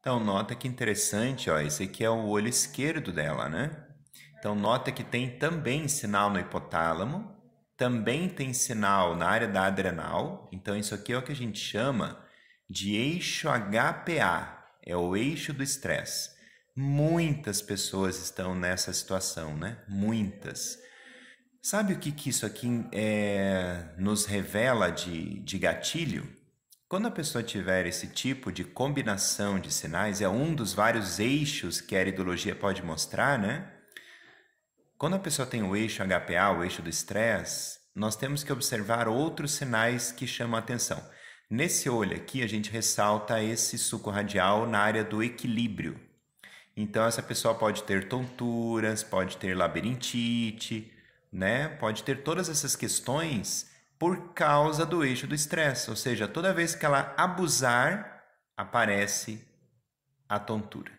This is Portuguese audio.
Então, nota que interessante, ó, esse aqui é o olho esquerdo dela, né? Então, nota que tem também sinal no hipotálamo, também tem sinal na área da adrenal. Então, isso aqui é o que a gente chama de eixo HPA, é o eixo do estresse. Muitas pessoas estão nessa situação, né? Muitas. Sabe o que, que isso aqui é, nos revela de, de gatilho? Quando a pessoa tiver esse tipo de combinação de sinais, é um dos vários eixos que a eridologia pode mostrar, né? Quando a pessoa tem o eixo HPA, o eixo do estresse, nós temos que observar outros sinais que chamam a atenção. Nesse olho aqui, a gente ressalta esse suco radial na área do equilíbrio. Então, essa pessoa pode ter tonturas, pode ter labirintite, né? Pode ter todas essas questões por causa do eixo do estresse, ou seja, toda vez que ela abusar, aparece a tontura.